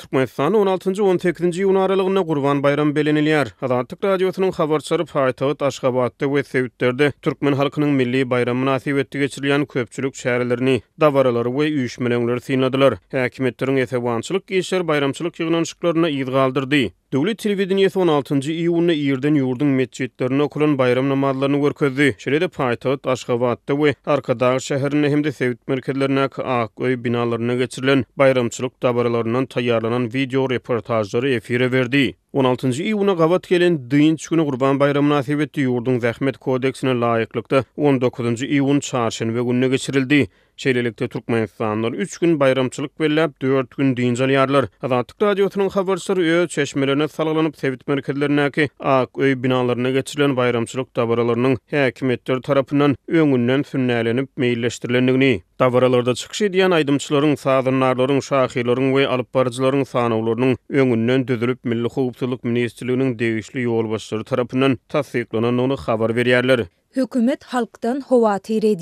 Türkmenistan 16-18-nji ýuwun Gurban bayram belenilýär. Adatyk radiosynyň habarçylary Paýtagat Aşgabatda we Sewtlerde türkmen halkynyň milli bayram münasibeti geçirilýän köpçülük şäherlerini, dawaralary we üýüşmeleňleri synladylar. Häkimetleriň ýetewançylyk işleri bayramçylyk ýygnanyşyklaryna ýygy Döwlet telewizioniýa 16-njy iýulda ýerden ýurdun meçetlerini okulan bayram namazlaryny görkezdi. Şeýle-de paýtaht Aşgabatda we Arkadaş şäherini hem de söwüt merkezlerine ak öý binalaryna geçirilen bayramçylyk tayarlanan taýýarlanan wideo reportajlary efire berdi. 16-njy iýuna gawat gelen Dünýä güni Gurban bayramy münasibeti ýurdun Zähmet kodeksine laýyklykda 19-njy iýun çarşamba gününe geçirildi. Çelelikte Türkmen sanlar 3 gün bayramçılık berläp 4 gün dinjal ýarlar. Azatlyk radiosynyň habarlary öý çeşmelerine salgylanyp sewit merkezlerindäki ak öý binalaryna geçirilen bayramçylyk tabaralarynyň häkimetler tarapyndan öňünden sünnälenip meýilleşdirilendigini Davralarda çıkşı diyen aydımçıların sağınlarların şahylaryň we alyp barıcıların sağınlarının öňünden düzülüp Milli Xoğupçılık Ministrliginiň degişli yol başları tarafından tasdiklanan onu xabar veriyerler. Hükümet halktan hova tere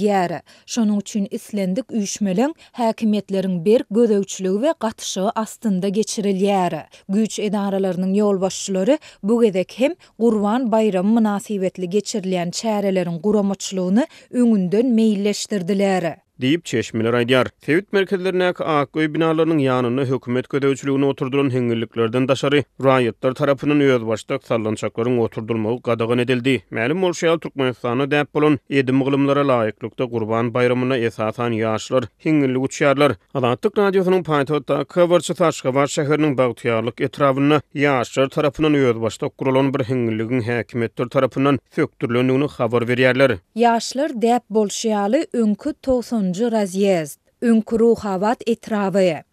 üçün islendik üyüşmelen hakimiyetlerin bir gözövçlüğü we qatışı astında geçirilýär. yarı. Güç edaralarının bu gedek hem Gurban bayram münasibetli geçirilen çerelerin gurvan bayramı münasibetli deyip çeşmeler aýdyar. Sevit merkezlerine ak goý binalarynyň ýanyny hökümet gödäwçiligini oturduran hengirliklerden daşary raýatlar tarapynyň öz başlyk sallançaklaryň gadagan edildi. Maýlum bolşy ýaly Türkmenistana däp bolan edim gulymlara laýyklykda gurban bayramyna esasan ýaşlar, hengirlik uçýarlar. Adatlyk radiosynyň paýtahtda Kowarçy taşga bar şäheriniň bagtyarlyk etrawyny ýaşlar tarapynyň öz gurulan bir hengirligiň häkimet tarapynyň söktürlenýüni habar berýärler. Ýaşlar däp bolşy ýaly 90 10-cu razyezd, ünkuru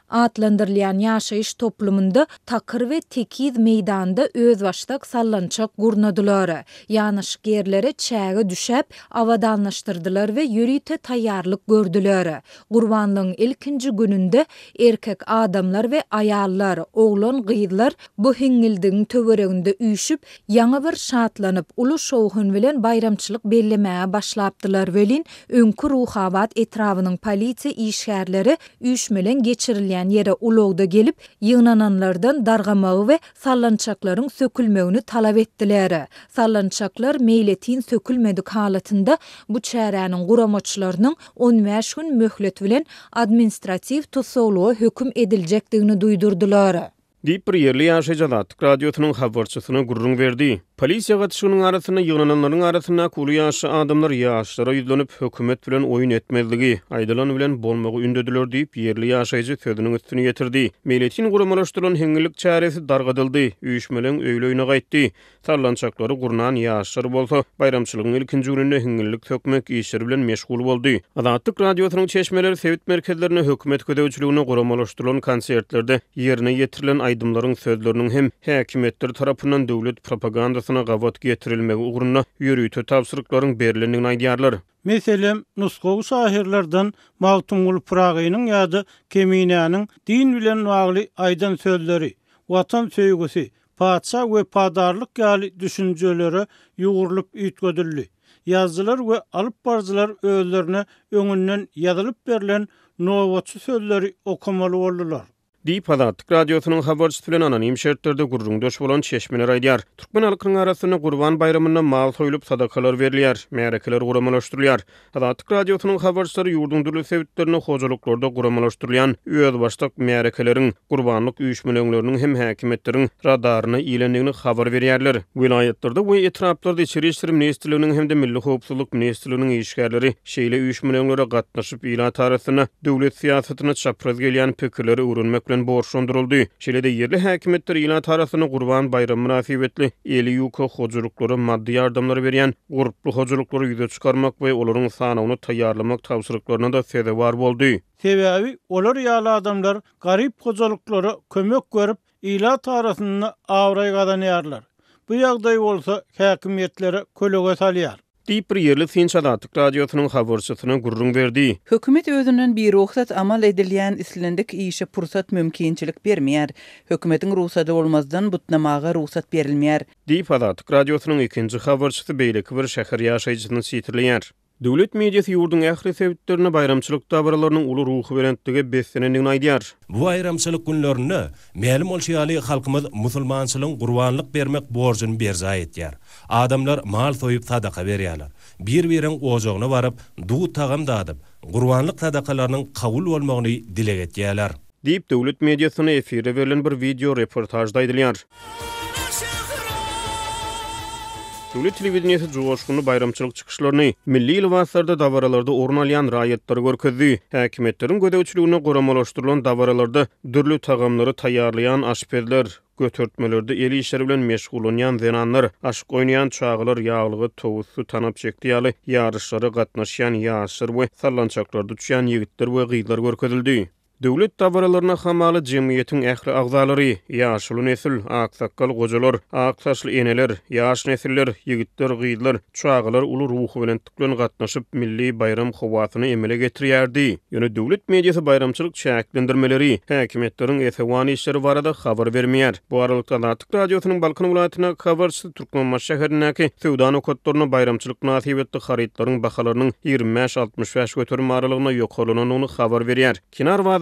Atlandırlayan yaşayış toplumunda takır ve tekiz meydanda öz başlak sallançak gurnadular. Yanış gerlere çeğe düşep avadanlaştırdılar ve yürüte tayarlık gördüler. Gurvanlığın ilkinci gününde erkek adamlar ve ayarlar, oğlon, gıydılar bu hengildiğin tövöreğinde üyüşüp, yana bir şatlanıp, ulu şovhün velen bayramçılık bellemeye başlaptılar velin, önkü ruhavad etrafının polisi işgerleri üyüşmelen geçirilen diýen ýere ulugda gelip, ýygnananlardan dargamagy we sallançaklaryň sökülmegini talap etdiler. Sallançaklar meýletin sökülmedik halatynda bu çäräniň guramaçlarynyň 15 gün möhlet bilen administratif hüküm hökm edilejekdigini duýdurdylar. Diýip bir ýerli ýaşajalat radiosynyň habarçysyna gurrun berdi. Polisiya gat şunun arasyna yygnananlaryň arasyna kuly ýaşy adamlar ýaşlara ýüzlenip hökümet bilen oýun etmezligi, aýdylan bilen bolmagy ündediler diýip ýerli ýaşaýjy köýdünin üstüne ýetirdi. Milletin guramalaşdyrylan hengillik çäresi dargadyldy. Üýüş bilen öýle oýuna gaýtdy. Tarlançaklary gurnan ýaşyr bolsa, bayramçylygyň ilkinji gününde hengillik tökmek işleri bilen meşgul boldy. Adatlyk radiotonyň çeşmeleri sewit merkezlerine hökümet gödäwçiligini guramalaşdyrylan konsertlerde ýerine ýetirilen aýdymlaryň sözlerini hem häkimetler tarapyndan döwlet propaganda Kasasyna gawat getirilmegi ugruna ýürüýtü tapşyrykların berilendigini aýdýarlar. Meselem, Nuskogu sahirlerden Maltumul Pragi'nin yadı Kemine'nin din bilen vağlı aydan sözleri, vatan sövgüsü, patsa ve padarlık gali düşünceleri yuğurlup ütgödüllü. Yazdılar ve alıp barzılar öğlerine önünden yazılıp berilen novatçı sözleri okumalı olurlar. Deep Hazat radiosynyň habarçy bilen anan şertlerde gurrun döş bolan çeşmeler aýdyar. Türkmen halkynyň arasynda Gurban bayramyna mal soýulyp sadakalar berilýär, meherekeler guramalaşdyrylýar. Hazat radiosynyň habarçylary ýurdun dürli sewitlerini hojalyklarda guramalaşdyrylan ýöz başlyk meherekelerin gurbanlyk üýüşmeleriniň hem häkimetleriniň radarlaryna ýelenligini habar berýärler. Bu ýolaýatlarda we etraplarda çyryşdyr ministrliginiň hem de milli howpsuzlyk ministrliginiň işgärleri şeýle üýüşmelere gatnaşyp ýolaýat arasyna döwlet siýasatyna çapraz gelýän pikirleri urunmak bilen borşundurldy. Şelede yerli häkimetler ýa tarasyny gurban bayramy münasibetli eli ýuky hojurluklary maddi ýardamlar berýän guruply hojurluklary ýüze çykarmak we olaryň sanawyny taýýarlamak tapşyryklaryna da sebäp boldy. Tebäbi olar ýaly adamlar garyp hojurluklary kömek görüp ýa tarasyny Bu ýagdaý bolsa häkimetlere kölege salýar. Diýip bir ýerli Finçadatyk radiosynyň habarçysyna gurrun berdi. Hökümet özünden bir ruhsat amal edilýän islendik işe pursat mümkinçilik bermeýär. Hökümetiň ruhsaty bolmazdan butnamaga ruhsat berilmeýär. Diýip Adatyk radiosynyň ikinji habarçysy beýle bir şäher ýaşaýjyny Döwlet mediýasy ýurdun ähli sewitlerini bayramçylyk tabyrlarynyň uly ruhy bilen tüge beslenenini Bu bayramçylyk günlerini meýlim bolşy ýaly halkymyz musulmançylygyň gurbanlyk bermek borçuny berzä etýär. Adamlar mal soýup sadaka berýärler. Bir-birin ozagyny barap, du tagam dadyp, gurbanlyk sadakalarynyň kabul bolmagyny dilek etýärler. Diýip döwlet mediýasyna efirde berilen bir video reportajda aýdylýar. Tüli televiziýasy jogoşgyny bayramçylyk çykyşlaryny milli lewaslarda dawaralarda orun alýan raýatlary görkezdi. Häkimetleriň gödäwçiligine goramalaşdyrylan dawaralarda dürli tagamlary taýýarlayan aşperler, götürtmelerde eli işleri bilen meşgul zenanlar, Aş oýnaýan çaýgylar ýaglygy towusy tanap çekdi ýaly ýarışlara gatnaşýan ýaşyr we sallançaklarda düşýän yigitler we gyzlar görkezildi. Dövlet tabaralarına xamalı cemiyetin əxri ağzaları, yaşılı nesil, aksakal qocalar, aqsaşlı enelər, yaş nesiller, yigitlər, qiyidlər, çuaqlar ulu ruhu vələn tüklən qatnaşıb milli bayram xovasını emele getiriyərdi. Yönü dövlet mediyası bayramçılık çəkləndirmələri, həkimətlərin etəvani işləri varə də xabar Bu aralıqda Natıq Radiyosunun Balkan Vələyətina qabarçı Türkman Maşşəhərinə ki, Sövdano Kotlarına bayramçılık nasib etdi xaritlarının 25-65 vətörü mağarılığına yox olunan onu xabar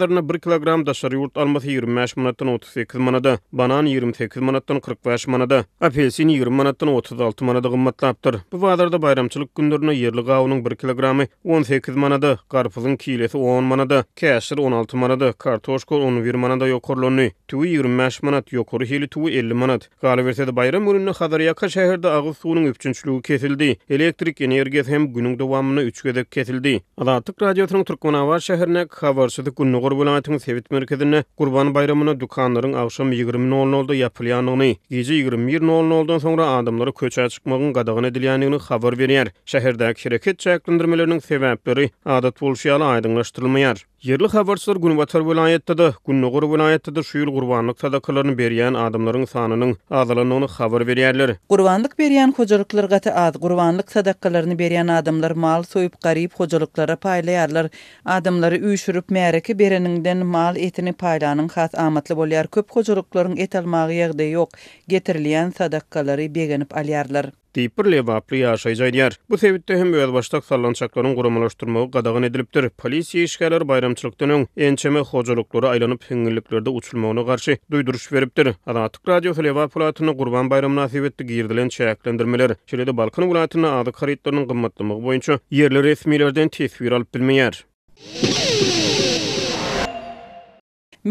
bazarına 1 kg daşary yurt alması 25 manatdan 38 manada, banan 28 manatdan 45 manada, apelsin 20 manatdan 36 manada gymmatlapdyr. Bu bazarda bayramçylyk günlerine yerli gawunyň 1 kg 18 manada, garpyzyň kilesi 10 manada, käşir 16 manada, kartoşka 11 manada ýokurlany, tuwy 25 manat, ýokury hili tuwy 50 manat. Galiberse de bayram gününe hazır ýaka şäherde agyz suwunyň üçünçiligi kesildi. Elektrik energiýasy hem günüň dowamyny 3 gezek kesildi. Adatyk radiosynyň Türkmenabat şäherine habarçylyk günüňe Gorbaly vilayatynyň Sewit merkezinde Gurban bayramyna dukanlaryň agşam 20.00-da ýapylýanyny, gije 21.00-dan soňra adamlary köçe çykmagyň gadagyny edilýändigini habar berýär. Şäherdäki hereket çäklendirmeleriniň sebäpleri adat bolşy aýdyňlaşdyrylmaýar. Yerli habarçylar Gunwatar vilayatynda da, Gunnogur vilayatynda da şu ýyl gurbanlyk sadakalaryny berýän adamlaryň sanynyň azalanyny habar berýärler. Gurbanlyk berýän hojalyklar gaty az, gurbanlyk sadakalaryny berýän adamlar mal soýup garyp hojalyklara paýlaýarlar. Adamlary üýşürip märeke beren etininden mal etini paylanın xat amatlı bolyar köp hojurukların et almağı yegde yok getirilen sadakkaları begenip alyarlar Diýper lewapli ýaşaýy joýnýar. Bu sebäpde hem öz başdak sallançaklaryň guramalaşdyrmagy gadagyn edilipdir. Polisiýa işgärleri bayramçylykdan öň ençeme hojalyklary aýlanyp hüngünliklerde uçulmagyna garşy duýduruş beripdir. Adatyk radio lewapulatyny Gurban bayramyna nasip etdi girdilen çäklendirmeler. Şeýle Balkan bulatyny ady karytlarynyň gymmatlygy boýunça ýerli resmiýetlerden tesbir alyp bilmeýär.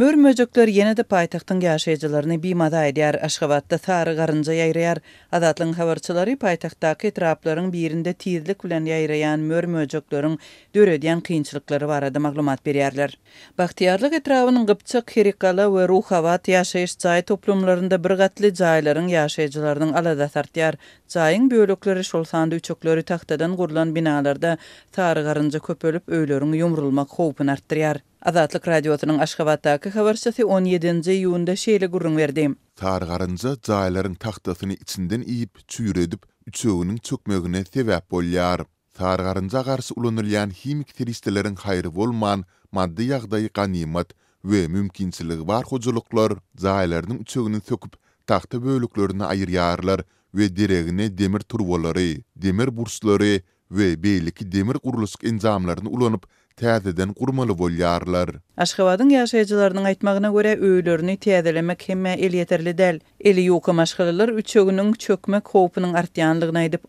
Mür möjökler yeni de paýtagtyň ýaşaýjylaryny bimada aýdýar, Aşgabatda sary garynja ýaýraýar. Adatlyň habarçylary paýtagtdaky etraplaryň birinde tirlik bilen ýaýraýan mür möjöklerin döredýän kynçylyklary barada maglumat berýärler. Bagtiýarlyk etrabynyň gypçyk herikala we ruhawat ýaşaýyş çaý toplumlarynda bir gatly jaýlaryň ýaşaýjylarynyň alada tartýar. Jaýyň bölekleri şol sanda üçökleri tahtadan gurulan binalarda sary garynja köpölüp öýlerini yumrulmak howpyny artdyrýar. Azatlyk radiosynyň Aşgabatdaky habarçysy 17-nji iýunda şeýle gurrun berdi. Tar garynja jaýlaryň tahtasyny içinden iýip çüýredip, üçöwüniň çökmegine sebäp bolýar. Tar garynja garşy ulanylýan himik teristleriň haýry bolman, maddi ýagdaýy ganymat we mümkinçiligi bar hojuluklar jaýlarynyň üçögini söküp tahta bölüklerini ayırýarlar we deregine demir turbolary, demir burslary we beýleki demir gurulyşyk enjamlaryny ulanyp täzeden gurmaly bolýarlar. Aşgabadyň ýaşaýjylarynyň aýtmagyna görä öýlerini täzelemek hemme el ýeterli däl. Eli ýokam aşgalylar üçögünüň çökme kowpunyň artýanlygyna aýdyp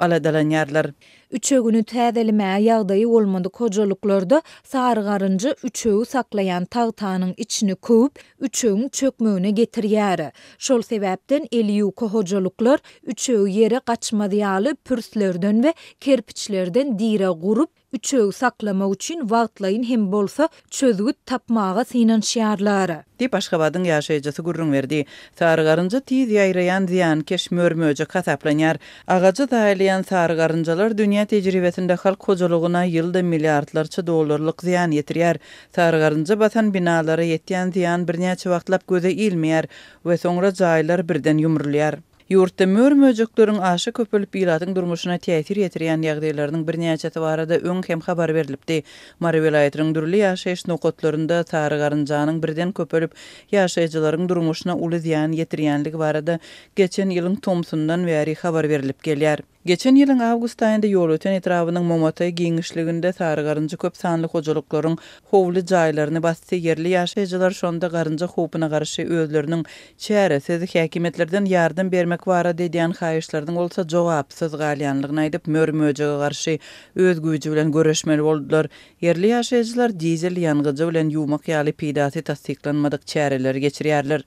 yarlar. üçögünü täzelime ýagdaýy bolmady kojalyklarda sar garynjy üçögü saklayan tagtanyň içini köwüp üçögüň çökmegine getirýär. Şol sebäpden eliýu kojalyklar üçögü ýere gaçmadyaly pürslerden we kerpiçlerden dira gurup üçög saklama üçin wagtlayın hem bolsa çözgüt tapmağa sinan şiarlara. Di başgabadın yaşayıcısı gurrun verdi. Sarıgarınca tiz yayrayan ziyan keş mörmöcü kasaplanyar. Ağacı dahiliyan sarıgarıncalar dünya medeniýet ejribetinde halk hojalygyna ýylda milliardlarça dollarlyk ziýan ýetirýär. Tarygaryňça batan binalara ýetýän ziýan bir näçe wagtlap göze ilmeýär we soňra jaýlar birden ýumrulýar. Yurtda mör möjüklörün aşı köpülüp iladın durmuşuna tiyatir yetiriyen yagdaylarının bir niyacatı varada ön kem xabar verilipdi. Mari durli dürlü yaşayış nokotlarında tarı garıncağının birden köpülip yaşayıcıların durmuşuna ulu ziyan yetiriyenlik varada geçen yılın tomsundan veri xabar verilip geliyar. Geçen ýylyň awgust aýynda ýol öten etrawynyň Momotaý giňişliginde sary garynjy köp sanly hojalyklaryň howly jaýlaryny basdy yerli ýaşaýjylar şonda garynjy howpuna garşy çäre çäresiz häkimetlerden ýardym bermek wara diýen haýyşlaryň bolsa jogapsyz galyanlygyny aýdyp mörmöjüge garşy öz güýji bilen görüşmeli boldylar. Yerli ýaşaýjylar dizel ýangyjy bilen ýumak ýaly pidaty tasdiklanmadyk çäreler geçirýärler.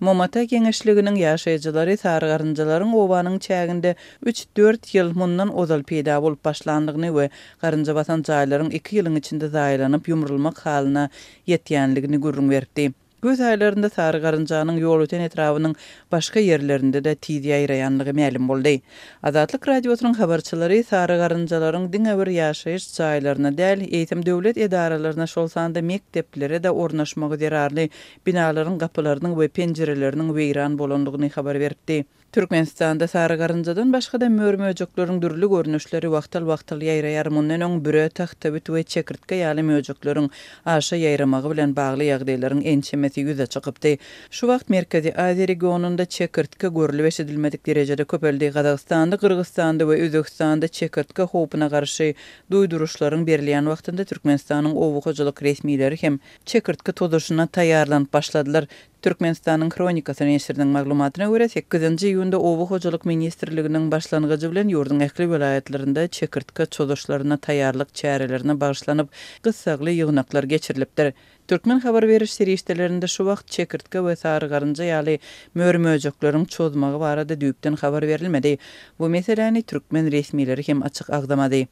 Momata giňişliginiň ýaşaýjylary sary garynjylaryň owanyň 3 4 4 ýyl mundan ozal peýda bolup başlandygyny we garynja watan jaýlaryň 2 ýylyň içinde daýlanyp ýumrulmak halyna ýetýänligini görüň berdi. Göz sari sary garynjanyň ýol öten etrawynyň başga ýerlerinde de tiýdi ýaýraýanlygy mälim boldy. Azatlyk radiosynyň habarçylary sary garynjalaryň diň öwür ýaşaýyş jaýlaryna däl eýitim döwlet edaralaryna şolsanda mekteplere de ornaşmagy derarly binalaryň gapylarynyň we penjereleriniň weýran bolandygyny habar beripdi. Türkmenistanda sary garynjadan başqa da mörmöjöklörüň dürli görnüşleri wagtal wagtal ýaýra ýarmundan öň birä tahta bit we çekirtke ýaly möjöklörüň aşa ýaýramagy bilen bagly ýagdaýlaryň ençemesi ýüze çykypdy. Şu wagt Merkezi Aziýa regionunda çekirtke görnüşi edilmedik derejede köpeldi. Qazaqstanda, Kırgızstanda we Özbekistanda çekirtke hopuna garşy duýduruşlaryň berilýän wagtynda Türkmenistanyň owuçylyk resmiýleri hem çekirtke toduşuna taýýarlanyp başladylar. Türkmenistanın kronikasını eşirdin maglumatına göre 8-nji iýunda Owa hojalyk ministrliginiň başlangyjy bilen ýurduň ähli welaýetlerinde çekirtke çalyşlaryna taýýarlyk çäreleri başlanyp, gysgaly ýygnaklar geçirilipdir. Türkmen habar beriş serişdelerinde şu wagt çekirtke we yali mörmöcüklerin çozmağı var adı düyüpten haber Bu meselani Türkmen resmileri hem açıq ağdamadı.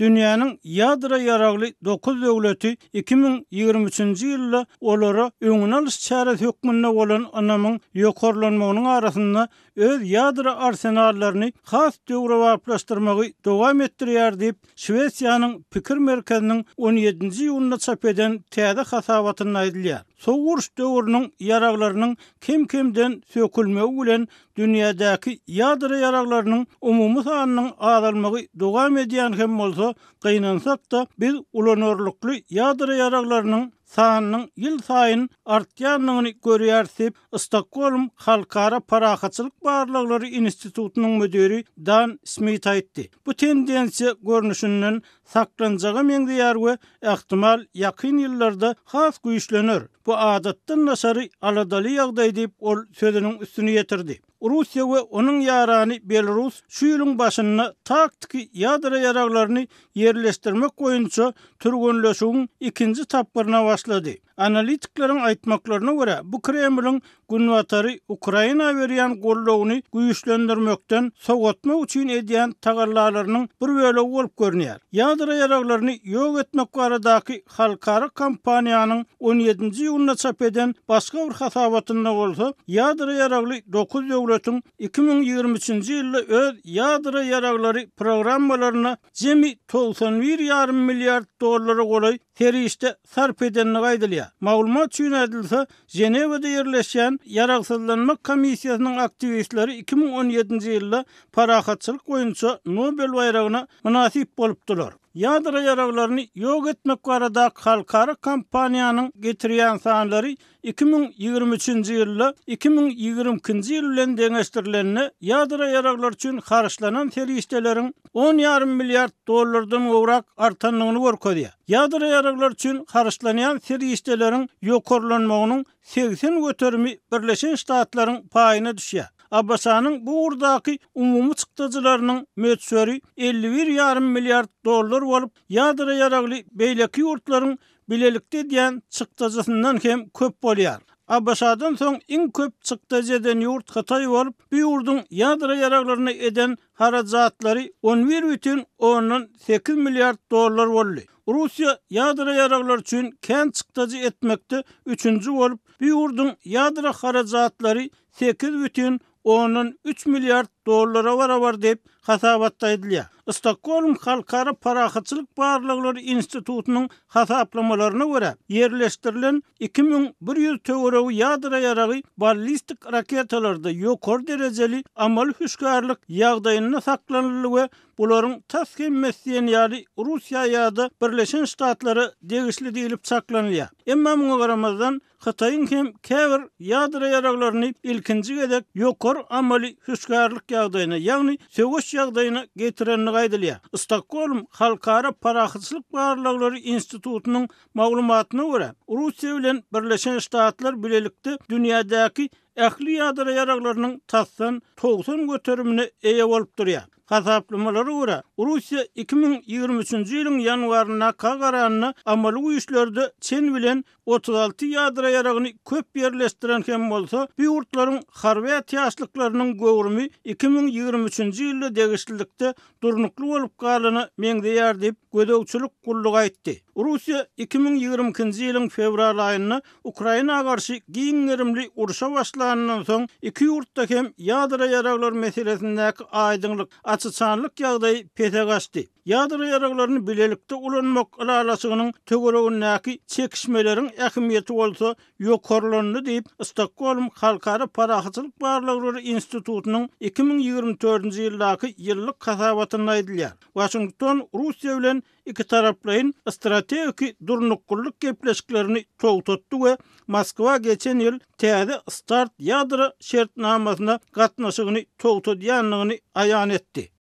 Dünyanın ýadra ýaraglyk 9 döwleti 2023-nji ýylda olara öňüne çərət çäre olan anamın anamyň ýokarlanmagynyň arasynda öz ýadra arsenallaryny has döwre waplaşdyrmagy dowam etdirýär deyib Şwetsiýanyň pikir merkeziniň 17-nji ýylyna çap eden täze hasabatyny Soğuk uruş dövrünün yaraqlarının kem-kemden sökülme ulen dünyadaki yadra yaraqlarının umumu sahanının azalmağı dogam ediyen hem olsa qaynansak da biz ulanorluklu yadra yaraqlarının sahanın yıl sayın artyanını görüyersip Stockholm Halkara Paraçılık Barlıkları İnstitutunun müdürü Dan Smith aytti. Bu tendensi görünüşünün saklanacağı meňde ýar we ähtimal ýakyn ýyllarda has güýçlenir. Bu adatdan nasary aladaly ýagdaýdyp ol söýdünin üstüne ýetirdi. Rusya we onun yarani Belarus şu ýylyň başyny taktiki ýadra ýaraglaryny ýerleşdirmek goýunça türgünleşigiň ikinji tapyryna başlady. Analitiklerin aytmaklarına göre bu Kremlin gunvatari Ukrayna veriyen golloğunu güyüşlendirmekten soğutma uçuyun ediyen tagarlarlarının bir böyle olup görünüyor. Yadıra yaraklarını yok etmek var halkara halkarı 17. yılına çap eden başka bir hatabatında olsa yadıra yaraklı 9 devletin 2023. yılı öz yadıra yaraklı programmalarına cemi 91 yarım milyard dollara golay teri işte sarp edenini gaydılya. Mağulma çün edilse, Jeneva'da yerleşen Yaraksızlanma Komisyasının aktivistleri 2017 yılda parakatçılık oyuncu Nobel bayrağına münasip olup Yadra yaraklarını yok etmek var da kalkarı kampanyanın getiriyen sahanları 2023. yılla 2022. yılla deneştirilene yadra yaraklar için karşılanan teli işçilerin 10-20 milyar dolarlardan uğrak artanlığını var kodiyya. Yadra yaraklar için karşılanan teli işçilerin yokorlanmağının 80 götürümü birleşen statların payına düşüyor. Abbasanın bu urdaki umumu çıktıcılarının mötsörü 51 milyard milyar dolar olup yadıra yaraklı beyleki urdların bilelikte diyen çıktıcısından hem köp bolyar. Abbasadan son in köp çıktıcı eden yurt hatay olup bir urdun yadıra yaraklarını eden haracatları 11 bütün 10-8 milyar dolar oldu. Rusya yadıra yaraklar için kent çıktıcı etmekte 3. olup bir urdun yadıra haracatları 8 bütün onun 3 milyar dollara vara war dep hasabatda edilýär. Stockholm halkara parahatçılık bağırlıkları institutunun hasaplamalarına görä, yerleştirilen 2100 teorov yadıra yarağı ballistik raketalarda yokor derejeli amal hüşkarlık yağdayına saklanılı we bularyň täsin yali Rusya ýa da Birleşen Ştatları degişli deyilip saklanýar. Emma muna garamazdan Hıtay'ın kem kever yadıra ýaraglaryny ilkinci gedek yokor amali hüşkarlık ýagdaýyna, ýagny söwüş ýagdaýyna getirilýän gaýdalýa. Stokholm halkara paraxyslyk barlaglary institutynyň maglumatyna görä, Russiýa bilen Birleşen Ştatlar bilelikde dünýädäki Ähli ýadara ýaraglarynyň tassan 90 götürümini eýe bolup durýar. Hasaplamalara göre Rusya 2023-nji ýylyň ýanwaryna kagaranyny amaly güýçlerde Çin bilen 36 ýadra ýaragyny köp ýerleşdiren hem bolsa, bu ýurtlaryň Harwet ýaşlyklarynyň gowrumy 2023-nji ýylda degişlikde durnukly bolup galyny meňde ýar diýip gödäwçilik gurluga aýtdy. Russiýa 2022-nji ýylyň fevral aýyny Ukraina garşy giň gürümli başlanandan soň iki ýurtda hem ýadra ýaraglar meselesindäki aýdyňlyk Açı çanlık yağday pete qaçdı. Yadırı yaraqlarını bilelikdə ulanmaq ilalasının tögoluğun nəki çekişmələrin əkimiyyəti olsa yokorlarını deyib Istakolum Xalqarı Parahıçılık Barlıqları İnstitutunun 2024-cü yıllakı yıllık kasabatına ediliyə. Washington, Rusya ilə iki taraplayın strateki durnukkulluk kepleşklerini çoğu ve Moskva geçen yıl tədi start yadrı şertnamasına qatnaşıgını çoğu tuttu diyanlığını ayan etti.